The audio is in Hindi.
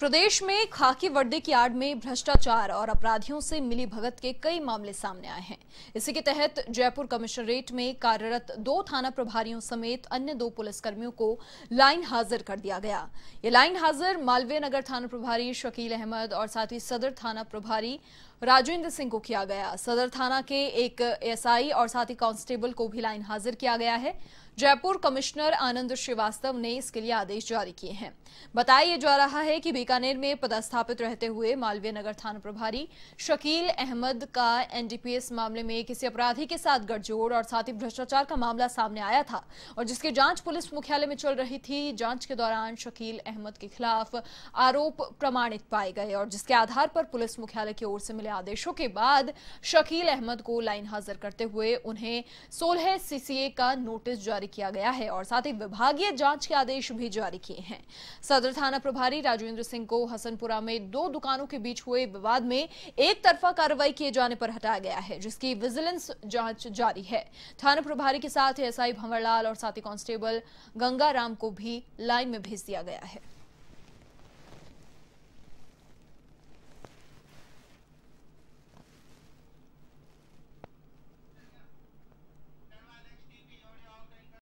प्रदेश में खाकी वर्दी की आड़ में भ्रष्टाचार और अपराधियों से मिली भगत के कई मामले सामने आए हैं इसी के तहत जयपुर कमिश्नरेट में कार्यरत दो थाना प्रभारियों समेत अन्य दो पुलिसकर्मियों को लाइन हाजिर कर दिया गया ये लाइन हाजिर मालवीय नगर थाना प्रभारी शकील अहमद और साथ ही सदर थाना प्रभारी राजेंद्र सिंह को किया गया सदर थाना के एक एसआई और साथ ही कांस्टेबल को भी लाइन हाजिर किया गया है जयपुर कमिश्नर आनंद श्रीवास्तव ने इसके लिए आदेश जारी किए हैं बताया जा रहा है कि बीकानेर में पदस्थापित रहते हुए मालवीय नगर थाना प्रभारी शकील अहमद का एनडीपीएस मामले में किसी अपराधी के साथ गठजोड़ और साथ ही भ्रष्टाचार का मामला सामने आया था और जिसकी जांच पुलिस मुख्यालय में चल रही थी जांच के दौरान शकील अहमद के खिलाफ आरोप प्रमाणित पाए गए और जिसके आधार पर पुलिस मुख्यालय की ओर से मिले पहले आदेशों के बाद शकील अहमद को लाइन हाजिर करते हुए उन्हें सोलह सीसीए का नोटिस जारी किया गया है और साथ ही विभागीय जांच के आदेश भी जारी किए हैं सदर थाना प्रभारी राजेंद्र सिंह को हसनपुरा में दो दुकानों के बीच हुए विवाद में एक तरफा कार्रवाई किए जाने पर हटाया गया है जिसकी विजिलेंस जांच जारी है थाना प्रभारी के साथ एसआई भंवरलाल और साथी कांस्टेबल गंगाराम को भी लाइन में भेज दिया गया है